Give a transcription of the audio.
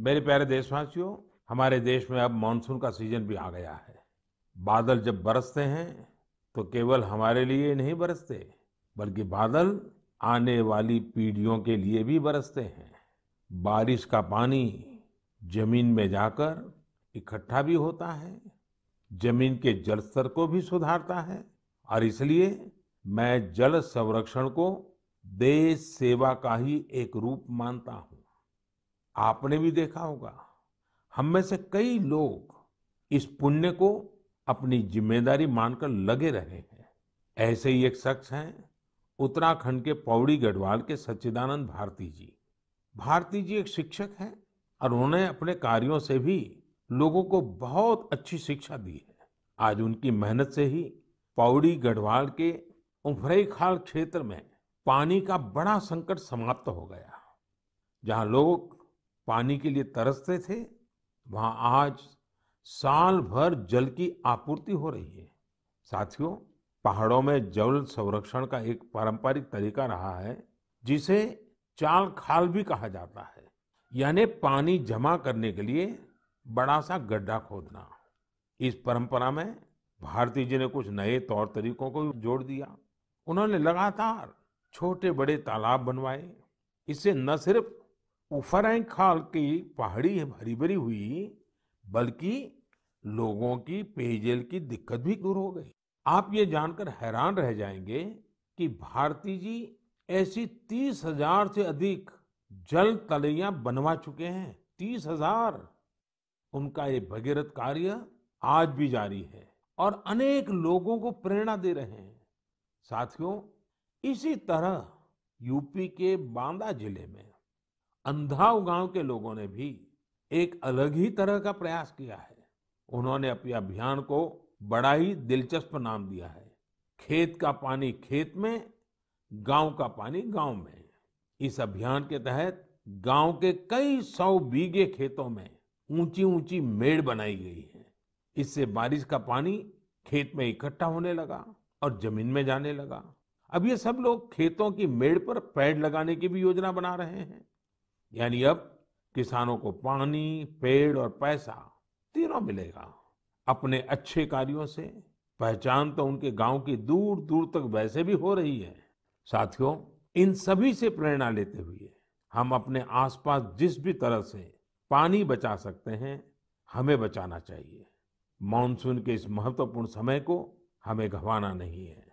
मेरे प्यारे देशवासियों हमारे देश में अब मानसून का सीजन भी आ गया है बादल जब बरसते हैं तो केवल हमारे लिए नहीं बरसते बल्कि बादल आने वाली पीढ़ियों के लिए भी बरसते हैं बारिश का पानी जमीन में जाकर इकट्ठा भी होता है जमीन के जल स्तर को भी सुधारता है और इसलिए मैं जल संरक्षण को देश सेवा का ही एक रूप मानता हूँ आपने भी देखा होगा हम में से कई लोग इस पुण्य को अपनी जिम्मेदारी मानकर लगे रहे हैं ऐसे ही एक शख्स हैं उत्तराखंड के पौड़ी गढ़वाल के सच्चिदानंद भारती जी भारती जी एक शिक्षक हैं और उन्होंने अपने कार्यों से भी लोगों को बहुत अच्छी शिक्षा दी है आज उनकी मेहनत से ही पौड़ी गढ़वाल के उफरेखाल खाल क्षेत्र में पानी का बड़ा संकट समाप्त हो गया जहां लोग पानी के लिए तरसते थे वहां आज साल भर जल की आपूर्ति हो रही है साथियों पहाड़ों में जल संरक्षण का एक पारंपरिक तरीका रहा है जिसे चाल खाल भी कहा जाता है यानी पानी जमा करने के लिए बड़ा सा गड्ढा खोदना इस परंपरा में भारती जी ने कुछ नए तौर तरीकों को जोड़ दिया उन्होंने लगातार छोटे बड़े तालाब बनवाए इससे न सिर्फ उफरैंग खाल की पहाड़ी हरी भरी हुई बल्कि लोगों की पेयजल की दिक्कत भी दूर हो गई आप ये जानकर हैरान रह जाएंगे कि भारती जी ऐसी तीस हजार से अधिक जल तलैया बनवा चुके हैं तीस हजार उनका ये भगीरथ कार्य आज भी जारी है और अनेक लोगों को प्रेरणा दे रहे हैं साथियों इसी तरह यूपी के बांदा जिले में अंधाव गांव के लोगों ने भी एक अलग ही तरह का प्रयास किया है उन्होंने अपने अभियान को बड़ा ही दिलचस्प नाम दिया है खेत का पानी खेत में गांव का पानी गांव में इस अभियान के तहत गांव के कई सौ बीघे खेतों में ऊंची ऊंची मेड़ बनाई गई है इससे बारिश का पानी खेत में इकट्ठा होने लगा और जमीन में जाने लगा अब ये सब लोग खेतों की मेड़ पर पेड़ लगाने की भी योजना बना रहे हैं यानी अब किसानों को पानी पेड़ और पैसा तीनों मिलेगा अपने अच्छे कार्यों से पहचान तो उनके गांव की दूर दूर तक वैसे भी हो रही है साथियों इन सभी से प्रेरणा लेते हुए हम अपने आसपास जिस भी तरह से पानी बचा सकते हैं हमें बचाना चाहिए मानसून के इस महत्वपूर्ण समय को हमें घवाना नहीं है